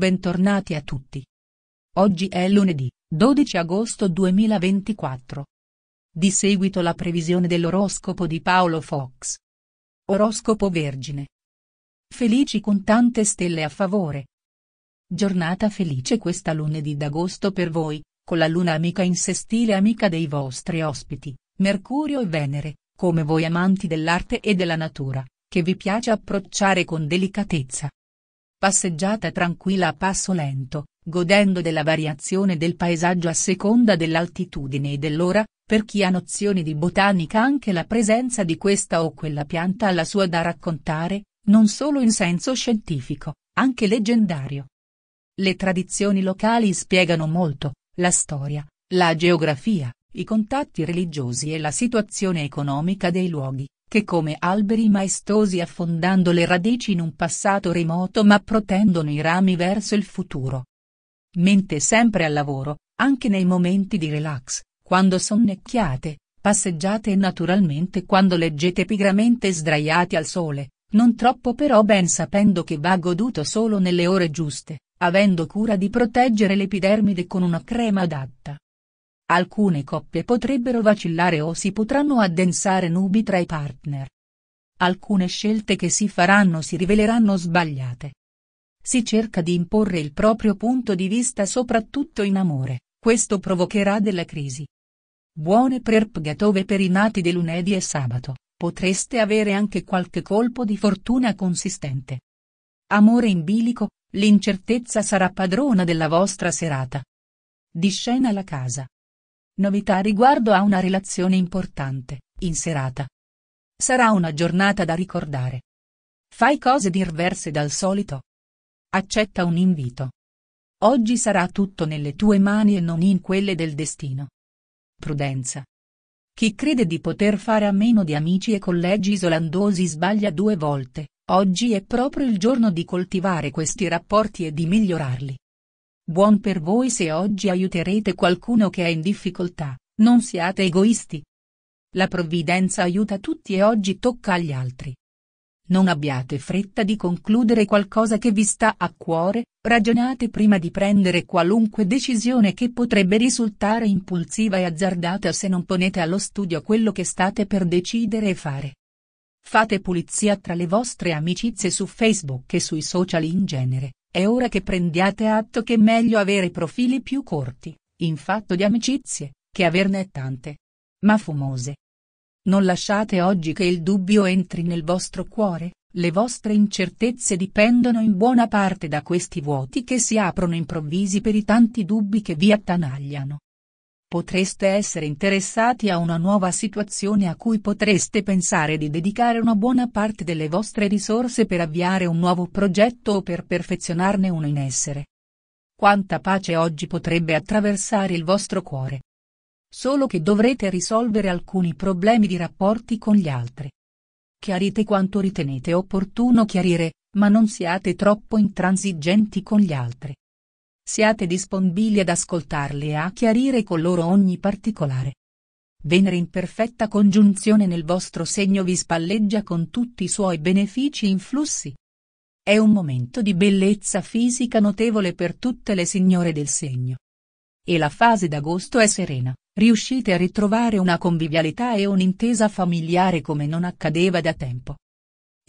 Bentornati a tutti. Oggi è lunedì, 12 agosto 2024. Di seguito la previsione dell'oroscopo di Paolo Fox. Oroscopo Vergine. Felici con tante stelle a favore. Giornata felice questa lunedì d'agosto per voi, con la luna amica in sestile amica dei vostri ospiti, Mercurio e Venere, come voi amanti dell'arte e della natura, che vi piace approcciare con delicatezza Passeggiata tranquilla a passo lento, godendo della variazione del paesaggio a seconda dell'altitudine e dell'ora, per chi ha nozioni di botanica anche la presenza di questa o quella pianta ha la sua da raccontare, non solo in senso scientifico, anche leggendario. Le tradizioni locali spiegano molto, la storia, la geografia, i contatti religiosi e la situazione economica dei luoghi che come alberi maestosi affondando le radici in un passato remoto ma protendono i rami verso il futuro. Mente sempre al lavoro, anche nei momenti di relax, quando sonnecchiate, passeggiate e naturalmente quando leggete pigramente sdraiati al sole, non troppo però ben sapendo che va goduto solo nelle ore giuste, avendo cura di proteggere l'epidermide con una crema adatta. Alcune coppie potrebbero vacillare o si potranno addensare nubi tra i partner. Alcune scelte che si faranno si riveleranno sbagliate. Si cerca di imporre il proprio punto di vista soprattutto in amore, questo provocherà della crisi. Buone prerpgatove per i nati di lunedì e sabato, potreste avere anche qualche colpo di fortuna consistente. Amore in bilico, l'incertezza sarà padrona della vostra serata. Di scena la casa. Novità riguardo a una relazione importante, in serata. Sarà una giornata da ricordare. Fai cose diverse dal solito. Accetta un invito. Oggi sarà tutto nelle tue mani e non in quelle del destino. Prudenza. Chi crede di poter fare a meno di amici e collegi isolandosi sbaglia due volte, oggi è proprio il giorno di coltivare questi rapporti e di migliorarli. Buon per voi se oggi aiuterete qualcuno che è in difficoltà, non siate egoisti. La provvidenza aiuta tutti e oggi tocca agli altri. Non abbiate fretta di concludere qualcosa che vi sta a cuore, ragionate prima di prendere qualunque decisione che potrebbe risultare impulsiva e azzardata se non ponete allo studio quello che state per decidere e fare. Fate pulizia tra le vostre amicizie su Facebook e sui social in genere. È ora che prendiate atto che è meglio avere profili più corti, in fatto di amicizie, che averne tante. Ma fumose. Non lasciate oggi che il dubbio entri nel vostro cuore, le vostre incertezze dipendono in buona parte da questi vuoti che si aprono improvvisi per i tanti dubbi che vi attanagliano. Potreste essere interessati a una nuova situazione a cui potreste pensare di dedicare una buona parte delle vostre risorse per avviare un nuovo progetto o per perfezionarne uno in essere. Quanta pace oggi potrebbe attraversare il vostro cuore. Solo che dovrete risolvere alcuni problemi di rapporti con gli altri. Chiarite quanto ritenete opportuno chiarire, ma non siate troppo intransigenti con gli altri siate disponibili ad ascoltarli e a chiarire con loro ogni particolare. Venere in perfetta congiunzione nel vostro segno vi spalleggia con tutti i suoi benefici influssi. È un momento di bellezza fisica notevole per tutte le signore del segno. E la fase d'agosto è serena, riuscite a ritrovare una convivialità e un'intesa familiare come non accadeva da tempo.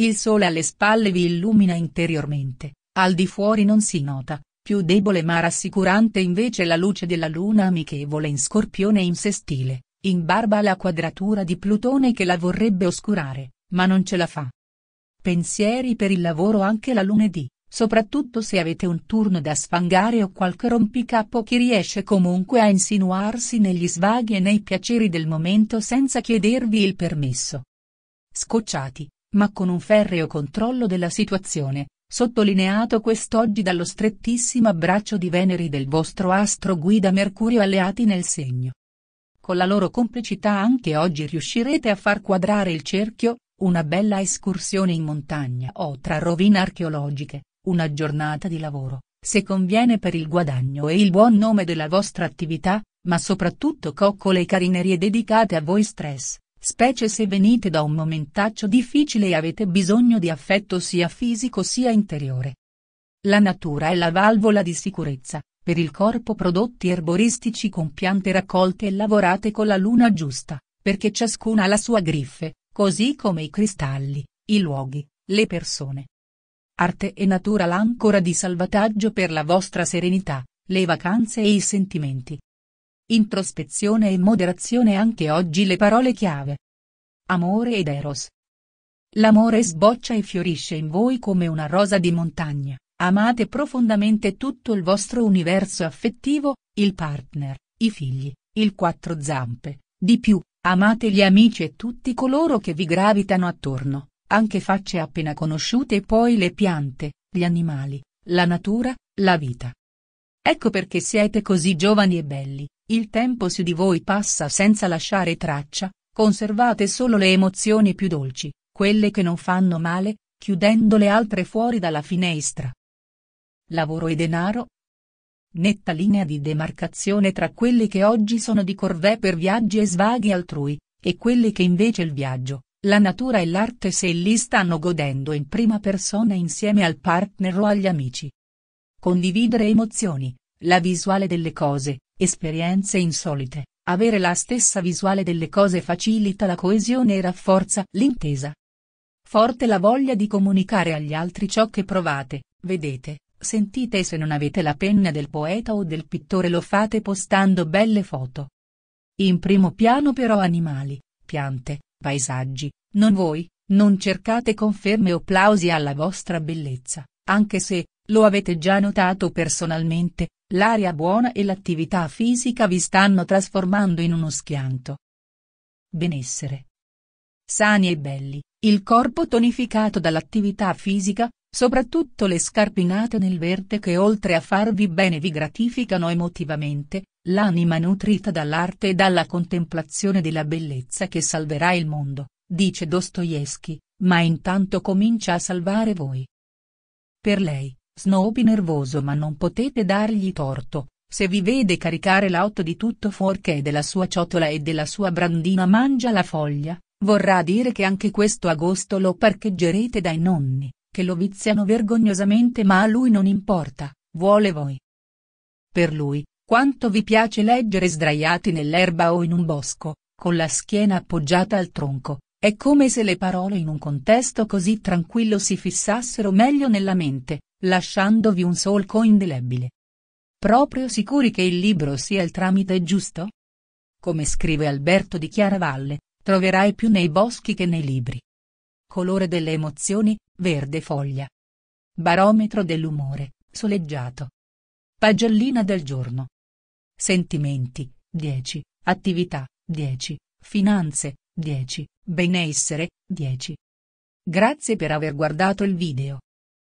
Il sole alle spalle vi illumina interiormente, al di fuori non si nota, più debole ma rassicurante invece la luce della luna amichevole in scorpione in sestile, in barba alla quadratura di Plutone che la vorrebbe oscurare, ma non ce la fa. Pensieri per il lavoro anche la lunedì, soprattutto se avete un turno da sfangare o qualche rompicapo che riesce comunque a insinuarsi negli svaghi e nei piaceri del momento senza chiedervi il permesso. Scocciati, ma con un ferreo controllo della situazione, sottolineato quest'oggi dallo strettissimo abbraccio di Venere del vostro astro guida Mercurio alleati nel segno. Con la loro complicità anche oggi riuscirete a far quadrare il cerchio, una bella escursione in montagna o tra rovine archeologiche, una giornata di lavoro, se conviene per il guadagno e il buon nome della vostra attività, ma soprattutto coccole e carinerie dedicate a voi stress. Specie se venite da un momentaccio difficile e avete bisogno di affetto sia fisico sia interiore. La natura è la valvola di sicurezza, per il corpo prodotti erboristici con piante raccolte e lavorate con la luna giusta, perché ciascuna ha la sua griffe, così come i cristalli, i luoghi, le persone. Arte e natura l'ancora di salvataggio per la vostra serenità, le vacanze e i sentimenti. Introspezione e moderazione anche oggi le parole chiave. Amore ed Eros. L'amore sboccia e fiorisce in voi come una rosa di montagna, amate profondamente tutto il vostro universo affettivo, il partner, i figli, il quattro zampe, di più, amate gli amici e tutti coloro che vi gravitano attorno, anche facce appena conosciute e poi le piante, gli animali, la natura, la vita. Ecco perché siete così giovani e belli, il tempo su di voi passa senza lasciare traccia, conservate solo le emozioni più dolci, quelle che non fanno male, chiudendo le altre fuori dalla finestra. Lavoro e denaro? Netta linea di demarcazione tra quelli che oggi sono di corvée per viaggi e svaghi altrui, e quelli che invece il viaggio, la natura e l'arte se lì stanno godendo in prima persona insieme al partner o agli amici. Condividere emozioni, la visuale delle cose, Esperienze insolite, avere la stessa visuale delle cose facilita la coesione e rafforza l'intesa. Forte la voglia di comunicare agli altri ciò che provate, vedete, sentite e se non avete la penna del poeta o del pittore lo fate postando belle foto. In primo piano però animali, piante, paesaggi, non voi, non cercate conferme o plausi alla vostra bellezza, anche se, lo avete già notato personalmente, L'aria buona e l'attività fisica vi stanno trasformando in uno schianto. Benessere. Sani e belli, il corpo tonificato dall'attività fisica, soprattutto le scarpinate nel verde che oltre a farvi bene vi gratificano emotivamente, l'anima nutrita dall'arte e dalla contemplazione della bellezza che salverà il mondo, dice Dostoevsky, ma intanto comincia a salvare voi. Per lei, Snoopy nervoso ma non potete dargli torto, se vi vede caricare l'auto di tutto fuorché della sua ciotola e della sua brandina mangia la foglia, vorrà dire che anche questo agosto lo parcheggerete dai nonni, che lo viziano vergognosamente ma a lui non importa, vuole voi. Per lui, quanto vi piace leggere sdraiati nell'erba o in un bosco, con la schiena appoggiata al tronco, è come se le parole in un contesto così tranquillo si fissassero meglio nella mente, lasciandovi un solco indelebile. Proprio sicuri che il libro sia il tramite giusto? Come scrive Alberto di Chiaravalle, troverai più nei boschi che nei libri. Colore delle emozioni, verde foglia. Barometro dell'umore, soleggiato. Pagellina del giorno. Sentimenti, 10, attività, 10, finanze, 10, benessere, 10. Grazie per aver guardato il video.